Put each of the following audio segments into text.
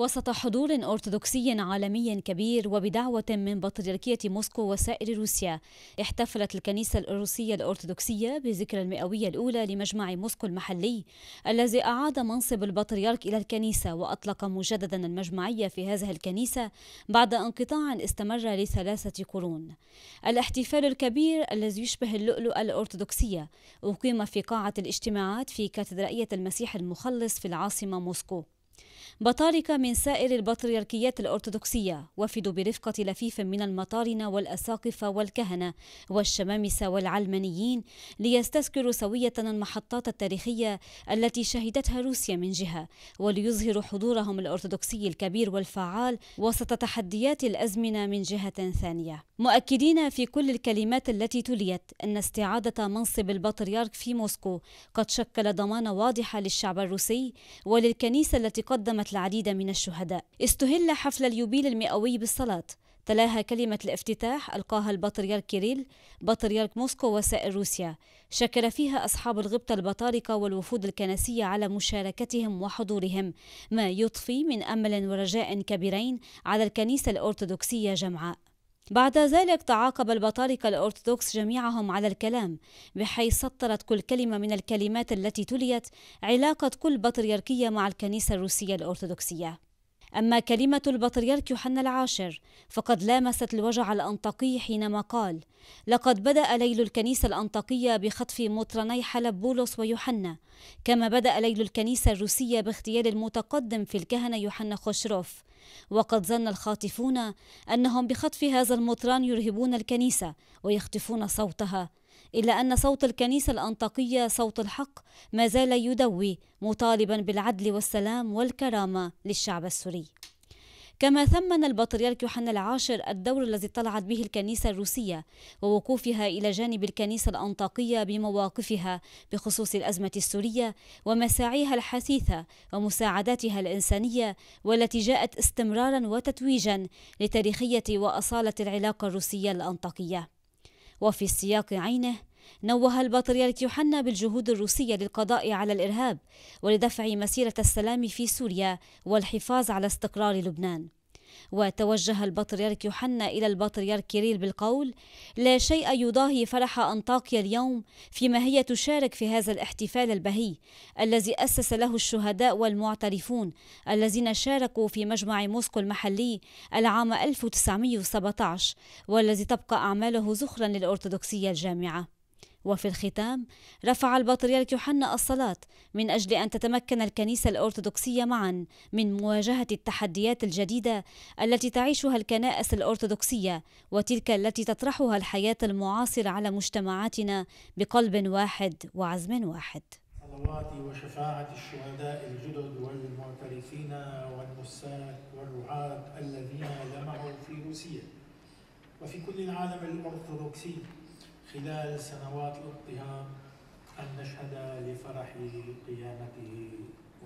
وسط حضور أرثوذكسي عالمي كبير وبدعوة من بطريركية موسكو وسائر روسيا احتفلت الكنيسة الروسية الأرثوذكسية بذكرى المئوية الأولى لمجمع موسكو المحلي الذي أعاد منصب البطريرك إلى الكنيسة وأطلق مجددا المجمعية في هذه الكنيسة بعد انقطاع استمر لثلاثة قرون الاحتفال الكبير الذي يشبه اللؤلؤة الأرثوذكسية أقيم في قاعة الاجتماعات في كاتدرائية المسيح المخلص في العاصمة موسكو بطاركة من سائر البطريركيات الأرثوذكسية وفدوا برفقة لفيف من المطارنة والأساقفة والكهنة والشمامسة والعلمانيين ليستذكروا سوية المحطات التاريخية التي شهدتها روسيا من جهة وليظهروا حضورهم الأرثوذكسي الكبير والفعال وسط تحديات الأزمنة من جهة ثانية مؤكدين في كل الكلمات التي تليت أن استعادة منصب البطريرك في موسكو قد شكل ضمانة واضحة للشعب الروسي وللكنيسة التي قدمت العديد من الشهداء استهل حفل اليوبيل المئوي بالصلاة تلاها كلمة الافتتاح ألقاها البطريرك كيريل بطريرك موسكو وسائر روسيا شكر فيها أصحاب الغبطة البطاركة والوفود الكنسية على مشاركتهم وحضورهم ما يضفي من أمل ورجاء كبيرين على الكنيسة الأرثوذكسية جمعاء بعد ذلك تعاقب البطاركة الأرثوذكس جميعهم على الكلام بحيث سطرت كل كلمة من الكلمات التي تليت علاقة كل بطريركية مع الكنيسة الروسية الأرثوذكسية أما كلمة البطريرك يوحنا العاشر فقد لامست الوجع الأنطاكي حينما قال لقد بدأ ليل الكنيسة الأنطاكية بخطف مطرني حلب بولس ويوحنا كما بدأ ليل الكنيسة الروسية باغتيال المتقدم في الكهنة يوحنا خوشروف وقد ظن الخاطفون أنهم بخطف هذا المطران يرهبون الكنيسة ويخطفون صوتها إلا أن صوت الكنيسة الأنطاقية صوت الحق ما زال يدوي مطالبا بالعدل والسلام والكرامة للشعب السوري كما ثمن البطريرك يوحنا العاشر الدور الذي طلعت به الكنيسة الروسية ووقوفها إلى جانب الكنيسة الأنطاقية بمواقفها بخصوص الأزمة السورية ومساعيها الحثيثة ومساعداتها الإنسانية والتي جاءت استمرارا وتتويجا لتاريخية وأصالة العلاقة الروسية الأنطاقية وفي السياق عينه نوه البطريرك يوحنا بالجهود الروسية للقضاء على الإرهاب ولدفع مسيرة السلام في سوريا والحفاظ على استقرار لبنان وتوجه البطريرك يوحنا إلى البطريرك كيريل بالقول لا شيء يضاهي فرح أنطاكيا اليوم فيما هي تشارك في هذا الاحتفال البهي الذي أسس له الشهداء والمعترفون الذين شاركوا في مجمع موسكو المحلي العام 1917 والذي تبقى أعماله ذخرا للأرثوذكسية الجامعة وفي الختام رفع البطريرك يوحنا الصلاة من أجل أن تتمكن الكنيسة الأرثوذكسية معا من مواجهة التحديات الجديدة التي تعيشها الكنائس الأرثوذكسية وتلك التي تطرحها الحياة المعاصرة على مجتمعاتنا بقلب واحد وعزم واحد صلواتي وشفاعة الشهداء الجدد والمعترفين والنساك والرعاة الذين جمعوا في روسيا وفي كل العالم الأرثوذكسي خلال سنوات الاضطهاد أن نشهد لفرحه قيامته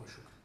وشكره